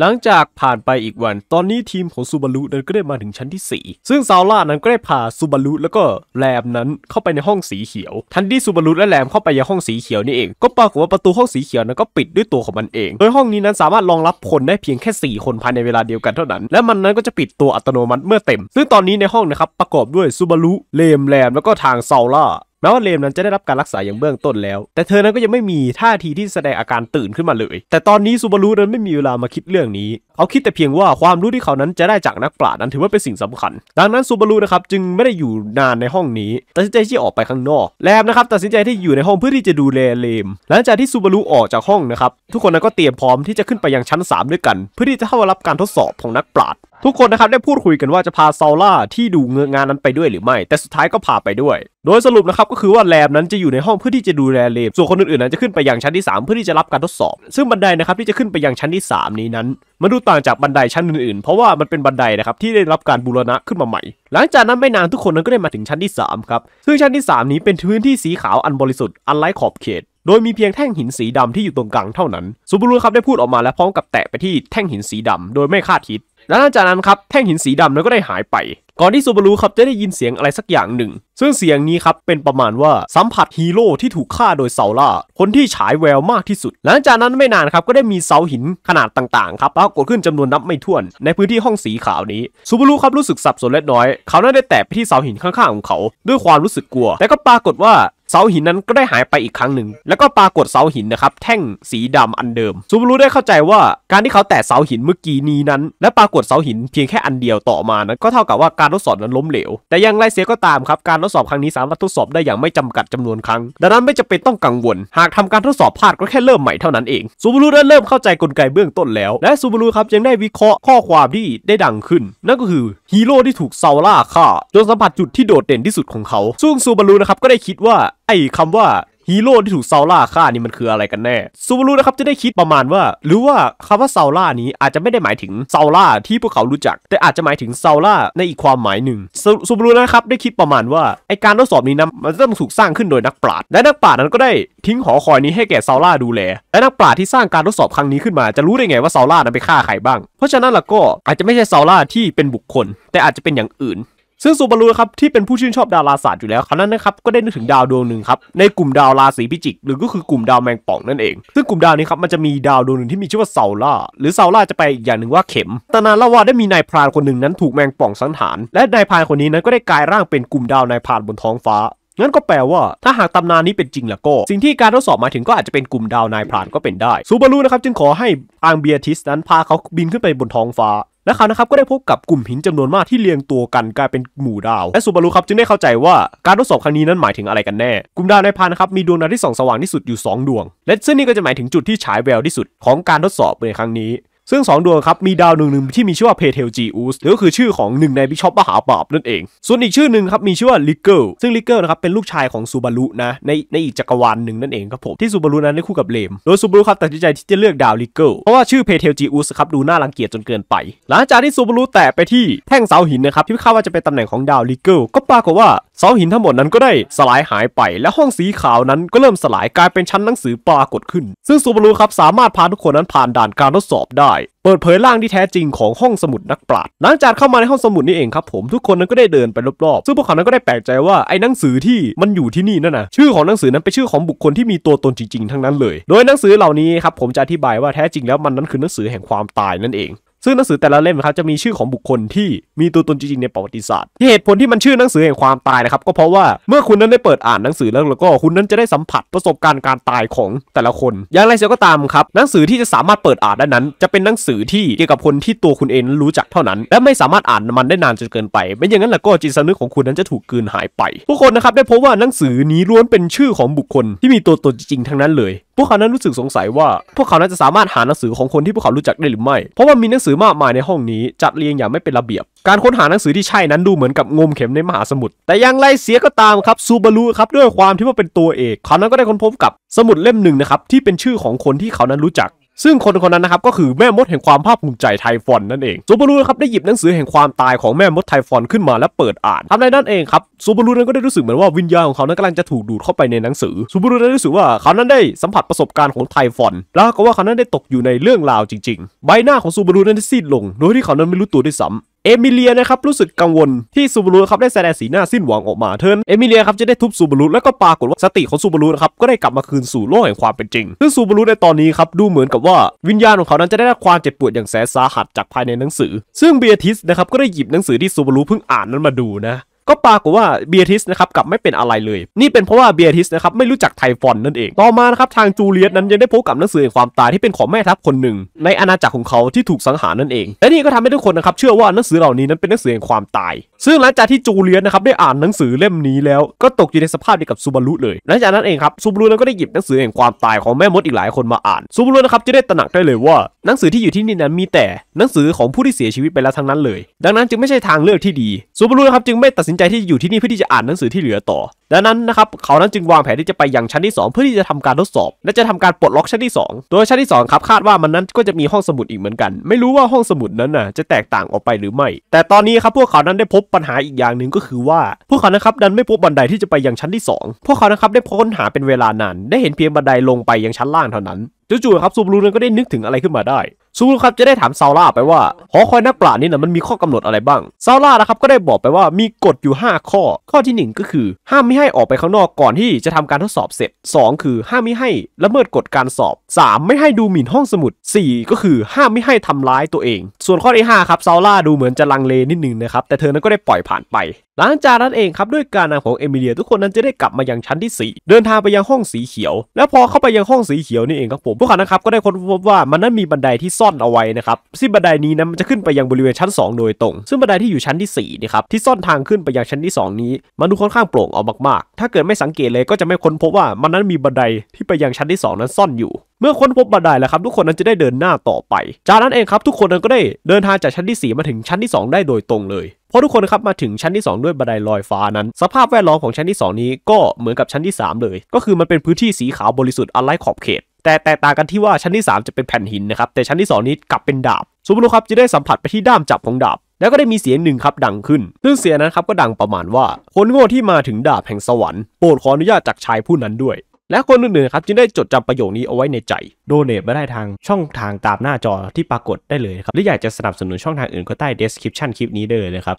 หลังจากผ่านไปอีกวัน ตอนนี้ทีมของซูบารุนั้นก็ได้มาถึงชั้นที่ 4 ซึ่งซาวล่านั้นก็ได้พาซูบารุแล้วก็แรมนั้นเข้าไปในห้องสีเขียว ทันที่ซูบารุและแรมเข้าไปยังห้องสีเขียวนี่เอง ก็ปรากฏว่าประตูห้องสีเขียวนั้น ก็ปิดด้วยตัวของมันเอง โดยห้องนี้นั้นสามารถรองรับคนได้เพียงแค่4คนภายในเวลาเดียวกันเท่านั้น และมันนั้นก็จะปิดตัวอัตโนมัติเมื่อเต็ม ซึ่งตอนนี้ในห้องนะครับประกอบด้วยซูบารุ เลมแรมแล้วก็ทางซาวล่าแม้ว่าเลมนั้นจะได้รับการรักษาอย่างเบื้องต้นแล้ว แต่เธอนั้นก็ยังไม่มีท่าทีที่แสดงอาการตื่นขึ้นมาเลย แต่ตอนนี้ซูบารุนั้นไม่มีเวลามาคิดเรื่องนี้เขาคิดแต่เพียงว่าความรู้ที่เขานั้นจะได้จากนักปราชญ์นั้นถือว่าเป็นสิ่งสำคัญ ดังนั้นซูบารูนะครับจึงไม่ได้อยู่นานในห้องนี้ตัดสินใจที่ออกไปข้างนอกแลมนะครับตัดสินใจที่อยู่ในห้องเพื่อที่จะดูแลเลมหลังจากที่ซูบารูออกจากห้องนะครับทุกคนนั้นก็เตรียมพร้อมที่จะขึ้นไปยังชั้น3ด้วยกัน เพื่อที่จะเข้ารับการทดสอบของนักปราชญ์ทุกคนนะครับได้พูดคุยกันว่าจะพาซาล่าที่ดูเงืองานนั้นไปด้วยหรือไม่ แต่สุดท้ายก็พาไปด้วย โดยสรุปนะครับก็คือว่าแลมนั้นจะอยู่ในห้องเพื่อที่จะดูแลเลมส่วนคนอื่นๆนั้นจะขึ้นไปยังชั้นที่ 3 เพื่อที่จะรับการทดสอบ ซึ่งบันไดนะครับที่จะขึ้นไปยังชั้นที่ 3 นี้นั้นมาดูต่างจากบันไดชั้นอื่นๆ เพราะว่า มันเป็นบันไดนะครับที่ได้รับการบูรณะขึ้นมาใหม่ หลังจากนั้นไม่นานทุกคนนั้นก็ได้มาถึงชั้นที่ 3 ครับ ซึ่งชั้นที่ 3 นี้เป็นพื้นที่สีขาวอันบริสุทธิ์อันไร้ขอบเขต โดยมีเพียงแท่งหินสีดำที่อยู่ตรงกลางเท่านั้นซูบูรุครับ ได้พูดออกมาและพร้อมกับแตะไปที่แท่งหินสีดำโดยไม่คาดคิดและหลังจากนั้นครับแท่งหินสีดำนั้นก็ได้หายไป ก่อนที่ซูบารุครับจะได้ยินเสียงอะไรสักอย่างหนึ่ง ซึ่งเสียงนี้ครับเป็นประมาณว่าสัมผัสฮีโร่ที่ถูกฆ่าโดยเซาล่าคนที่ฉายแววมากที่สุด หลังจากนั้นไม่นานครับก็ได้มีเสาหินขนาดต่างๆ ครับปรากฏขึ้นจำนวนนับไม่ถ้วน ในพื้นที่ห้องสีขาวนี้ซูบารุครับรู้สึกสับสนเล็กน้อยเขานั้นได้แตะไปที่เสาหินข้างๆของเขา ด้วยความรู้สึกกลัว แต่ก็ปรากฏว่าเสาหินนั้นก็ได้หายไปอีกครั้งหนึ่ง แล้วก็ปรากฏเสาหินนะครับแท่งสีดำอันเดิมซูบารุได้เข้าใจว่าการที่เขาแตะเสาหินเมื่อกี้นี้นั้นและปรากฏเสาหิน เพียงแค่อันเดียวต่อมานั้นก็เท่ากับว่าการทดสอบนั้นล้มเหลว แต่อย่างไรเสียก็ตามครับ การทดสอบครั้งนี้สามารถทดสอบได้อย่างไม่จำกัดจำนวนครั้งดังนั้นไม่จำเป็นต้องกังวล หากทำการทดสอบพลาดก็แค่เริ่มใหม่เท่านั้นเองซูบารุได้เริ่มเข้าใจกลไกเบื้องต้นแล้วและซูบารุครับยังได้วิเคราะห์ข้อความที่ได้ดังขึ้นนั่นก็คือฮีโร่ที่ถูกเซาล่าฆ่าจนสัมผัสจุดที่โดดเด่นที่สุดของเขาซึ่งซูบารุนะครับก็ได้คิดว่าไอ้คำว่าฮีโร่ที่ถูกซาล่าฆ่านี่มันคืออะไรกันแน่ซูบารุนะครับ จะได้คิดประมาณว่าหรือว่าคำว่าซาล่านี้อาจจะไม่ได้หมายถึงซาล่าที่พวกเขารู้จัก แต่อาจจะหมายถึงซาล่าในอีกความหมายหนึ่งซูบารุนะครับได้คิดประมาณว่า ไอการทดสอบนี้นะมันต้องถูกสร้างขึ้นโดยนักปราชญ์และนักปราชญ์นั้นก็ได้ทิ้งหอคอยนี้ให้แก่ซาล่าดูแลและนักปราชญ์ที่สร้างการทดสอบครั้งนี้ขึ้นมาจะรู้ได้ไงว่าซาล่านั้นไปฆ่าใครบ้าง เพราะฉะนั้นล่ะก็อาจจะไม่ใช่ซาล่าที่เป็นบุคคลแต่อาจจะเป็นอย่างอื่นซึ่งซูบารุครับที่เป็นผู้ชื่นชอบดาราศาสตร์อยู่แล้วคขานั้นนะครับก็ได้นึกถึงดาวดวงหนึ่งครับในกลุ่มดาวราศีพิจิกหรือก็คือกลุ่มดาวแมงป่องนั่นเอง ซึ่งกลุ่มดาวนี้ครับมันจะมีดาวดวงหนึ่งที่มีชื่อว่าเซาล่าหรือเซาล่าจะไปอีกอย่างหนึ่งว่าเข็มตำนานเล่าว่าได้มีนายพรานคนหนึ่งนั้นถูกแมงป่องสังหารและนายพรานคนนี้นั้นก็ได้กลายร่างเป็นกลุ่มดาวนายพรานบนท้องฟ้างั้นก็แปลว่าถ้าหากตำนานนี้เป็นจริงล่ะก็สิ่งที่การทดสอบมาถึงก็อาจจะเป็นกลุ่มดาวนายพรานก็เป็นได้ซูบารุนะครับจึงขอให้อังเบียทิสนั้นพาเขาบินขึ้นไปบนท้องฟ้าและเขานะครับ ก็ได้พบกับกลุ่มหินจำนวนมากที่เรียงตัวกันกลายเป็นหมู่ดาวและซูบารุครับจึงได้เข้าใจว่า การทดสอบครั้งนี้นั้นหมายถึงอะไรกันแน่ กลุ่มดาวในพานนะครับมีดวงดาวที่ส่องสว่างที่สุดอยู่ 2 ดวง และซึ่งนี่ก็จะหมายถึงจุดที่ฉายแววที่สุดของการทดสอบในครั้งนี้ซึ่ง 2 ดวงครับ มีดาวหนึ่งหนึ่งที่มีชื่อว่าเพเทลจีอูสหรือคือชื่อของหนึ่งในบิชอปมหาปาบนั่นเอง ส่วนอีกชื่อหนึ่งครับมีชื่อว่าลิเกิลซึ่งลิเกิลนะครับเป็นลูกชายของซูบารุนะในในอีกจักรวาลหนึ่งนั่นเองครับผมที่ซูบารุนั้นได้คู่กับเลมโดยซูบารุครับตัดสินใจที่จะเลือกดาวลิเกิลเพราะว่าชื่อเพเทลจีอูสครับดูน่ารังเกียจจนเกินไป หลังจากที่ซูบารุแตะไปที่แท่งเสาหินนะครับที่คาดว่าจะเป็นตำแหน่งของดาวลิเกิลก็ปรากฏว่าเสาหินทั้งหมดนั้นก็ได้สลายหายไปและห้องสีขาวนั้นก็เริ่มสลายกลายเป็นชั้นหนังสือปรากฏขึ้น ซึ่งซูบารุครับสามารถพาทุกคนนั้นผ่านด่านการทดสอบได้ เปิดเผยร่างที่แท้จริงของห้องสมุดนักปราชญ์หลังจากเข้ามาในห้องสมุดนี่เองครับ ผมทุกคนนั้นก็ได้เดินไปรอบๆซึ่งพวกเขานั้นก็ได้แปลกใจว่าไอ้หนังสือที่มันอยู่ที่นี่นั่นนะชื่อของหนังสือนั้นเป็นชื่อของบุคคลที่มีตัวตนจริงๆทั้งนั้นเลย โดยหนังสือเหล่านี้ครับผมจะอธิบายว่าแท้จริงแล้วมันนั้นคือหนังสือแห่งความตายนั่นเองซึ่งหนังสือแต่ละเล่มครับจะมีชื่อของบุคคลที่มีตัวตนจริงๆ ในประวัติศาสตร์ที่เหตุผลที่มันชื่อหนังสือแห่งความตายนะครับก็เพราะว่าเมื่อคุณนั้นได้เปิดอ่านหนังสือแล้วแล้วก็คุณนั้นจะได้สัมผัสประสบการณ์การตายของแต่ละคน อย่างไรเสียก็ตามครับหนังสือที่จะสามารถเปิดอ่านได้นั้น จะเป็นหนังสือที่เกี่ยวกับคนที่ตัวคุณเองรู้จักเท่านั้น และไม่สามารถอ่านมันได้นานจนเกินไปไม่อย่างนั้นแล้วก็จิตสำนึกของคุณนั้นจะถูกกลืนหายไปทุกคนนะครับได้พบว่าหนังสือนี้ล้วนเป็นชื่อของบุคคล ที่มีตัวตนจริงทั้งนั้นเลยพวกเขานั้นรู้สึกสงสัยว่า พวกเขานั้นจะสามารถหาหนังสือของคนที่พวกเขารู้จักได้หรือไม่เพราะว่ามีหนังสืือมากมายในห้องนี้จัดเรียงอย่างไม่เป็นระเบียบ การค้นหาหนังสือที่ใช่นั้นดูเหมือนกับงมเข็มในมหาสมุทรแต่อย่างไรเสียก็ตามครับซูบารุครับด้วยความที่ว่าเป็นตัวเอกเขานั้นก็ได้ค้นพบกับสมุดเล่มหนึ่งนะครับ ที่เป็นชื่อของคนที่เขานั้นรู้จักซึ่งคนคนนั้นนะครับก็คือแม่มดแห่งความภาคภูมิใจไทฟอน นั่นเองซูบารุนะครับได้หยิบหนังสือแห่งความตายของแม่มดไทฟอนขึ้นมาและเปิดอ่านทำในนั้นเองครับซูบารุนั้นก็ได้รู้สึกเหมือนว่าวิญญาณของเขานั้นกำลังจะถูกดูดเข้าไปในหนังสือซูบารุได้รู้สึกว่าเขานั้นได้สัมผัสประสบการณ์ของไทฟอนแล้วก็ว่าเขานั้นได้ตกอยู่ในเรื่องราวจริงๆ ใบหน้าของซูบารุนั้นได้ซีดลง โดยที่เขานั้นไม่รู้ตัวด้วยซ้ำเอมิเลียนะครับรู้สึกกังวลที่ซูบารุครับได้แสดงสีหน้าสิ้นหวังออกมาเธอเอมิเลียครับจะได้ทุบซูบารุแล้วก็ปรากฏว่าสติของซูบารุนะครับก็ได้กลับมาคืนสู่โลกแห่งความเป็นจริงซึ่งซูบารุในตอนนี้ครับดูเหมือนกับว่าวิญญาณของเขานั้นจะได้รับความเจ็บปวดอย่างแสนสาหัสจากภายในหนังสือ ซึ่งเบียทิสนะครับก็ได้หยิบหนังสือที่ซูบารุเพิ่งอ่านนั้นมาดูนะก็ปรากฏว่าเบียทิสนะครับกลับไม่เป็นอะไรเลยนี่เป็นเพราะว่าเบียทิสนะครับไม่รู้จักไทฟอนนั่นเอง ต่อมานะครับทางจูเลียสนั้นยังได้พบกับหนังสือแห่งความตายที่เป็นของแม่ทัพคนหนึ่งในอาณาจักรของเขาที่ถูกสังหารนั่นเองและนี่ก็ทำให้ทุกคนนะครับเชื่อว่าหนังสือเหล่านี้นั้นเป็นหนังสือแห่งความตาย ซึ่งหลังจากที่จูเลียสนะครับได้อ่านหนังสือเล่มนี้แล้วก็ตกอยู่ในสภาพเดียวกับซูบารุเลยหลังจากนั้นเองครับซูบารุนั้นก็ได้หยิบหนังสือแห่งความตายของแม่มดอีกหลายคนมาอ่านซูบารุนะครับจะได้ตระหนักได้เลยว่าหนังสือที่อยู่ที่นี่นั้นมีแต่หนังสือของผู้ที่เสียชีวิตไปแล้วทั้งนั้นเลย ดังนั้นจึงไม่ใช่ทางเลือกที่ดีซูบารุนะครับจึงไม่ตัดสิสินใจที่อยู่ที่นี่เพื่อที่จะอ่านหนังสือที่เหลือต่อ ดังนั้นนะครับเขานั้นจึงวางแผนที่จะไปยังชั้นที่ 2 เพื่อที่จะทำการทดสอบ และจะทำการปลดล็อกชั้นที่2โดยชั้นที่ 2 ครับคาดว่ามันนั้นก็จะมีห้องสมุดอีกเหมือนกัน ไม่รู้ว่าห้องสมุดนั้นน่ะจะแตกต่างออกไปหรือไม่ แต่ตอนนี้ครับพวกเขานั้นได้พบปัญหาอีกอย่างหนึ่งก็คือว่า พวกเขานะครับดันไม่พบบันไดที่จะไปยังชั้นที่ 2 พวกเขานะครับได้ค้นหาเป็นเวลานานได้เห็นเพียงบันไดลงไปยังชั้นล่างเท่านั้นจู่ๆครับซูบลูนั้นก็ได้นึกถึงอะไรขึ้นมาได้ซูลครับจะได้ถามซาร่าไปว่าหอคอยนักปราชญ์นี่นะมันมีข้อกำหนดอะไรบ้างซาร่านะครับ ก็ได้บอกไปว่ามีกฎอยู่ 5 ข้อ ข้อที่1ก็คือ ห้ามไม่ให้ออกไปข้างนอกก่อนที่จะทำการทดสอบเสร็จ2 คือห้ามไม่ให้ละเมิดกฎการสอบ 3 ไม่ให้ดูหมิ่นห้องสมุด 4 ก็คือห้ามไม่ให้ทำร้ายตัวเอง ส่วนข้อที่5ครับซาร่าดูเหมือนจะลังเลนิดนึงนะครับแต่เธอนั้นก็ได้ปล่อยผ่านไปหลังจากนั้นเองครับด้วยการนำของเอมิเลียทุกคนนั้นจะได้กลับมายังชั้นที่ 4 เดินทางไปยังห้องสีเขียว แล้วพอเข้าไปยังห้องสีเขียวนี่เองครับผมพวกเขานะครับก็ได้ค้นพบว่ามันนั้นมีบันไดที่ซซ่อนเอาไว้นะครับซึ่งบันไดนี้นะมันจะขึ้นไปยังบริเวณชั้น2 โดยตรง ซึ่งบันไดที่อยู่ชั้นที่4นะครับที่ซ่อนทางขึ้นไปยังชั้นที่ 2 นี้มันดูค่อนข้างโปร่งออกมากๆ ถ้าเกิดไม่สังเกตเลยก็จะไม่ค้นพบว่ามันนั้นมีบันไดที่ไปยังชั้นที่ 2 นั้นซ่อนอยู่ เมื่อค้นพบบันไดแล้วครับ ทุกคนนั้นจะได้เดินหน้าต่อไป จากนั้นเองครับทุกคนนั้นก็ได้เดินทางจากชั้นที่ 4 มาถึงชั้นที่ 2 ได้โดยตรงเลยเพราะทุกคนครับมาถึงชั้นที่ 2 ด้วยบันไดลอยฟ้านั้น สภาพแวดล้อมของชั้นที่ 2 นี้ก็เหมือนกับชั้นที่ 3 เลย ก็คือมันเป็นพื้นที่สีขาวบริสุทธิ์อะไรขอบเขตแต่แตกต่างกันที่ว่าชั้นที่ 3 จะเป็นแผ่นหินนะครับแต่ชั้นที่ 2 นี้กลับเป็นดาบซูบารุครับจะได้สัมผัสไปที่ด้ามจับของดาบ แล้วก็ได้มีเสียงหนึ่งครับดังขึ้นซึ่งเสียงนั้นครับก็ดังประมาณว่า คนโง่ที่มาถึงดาบแห่งสวรรค์โปรดขออนุญาตจากชายผู้นั้นด้วย และคนอื่นๆครับจึงได้จดจำประโยคนี้เอาไว้ในใจ โดเนทม่ได้ทางช่องทางตามหน้าจอที่ปรากฏได้เลยครับหรืออยากจะสนับสนุนช่องทางอื่นก็ใต้ description คลิปนี้ได้เลยนะครับ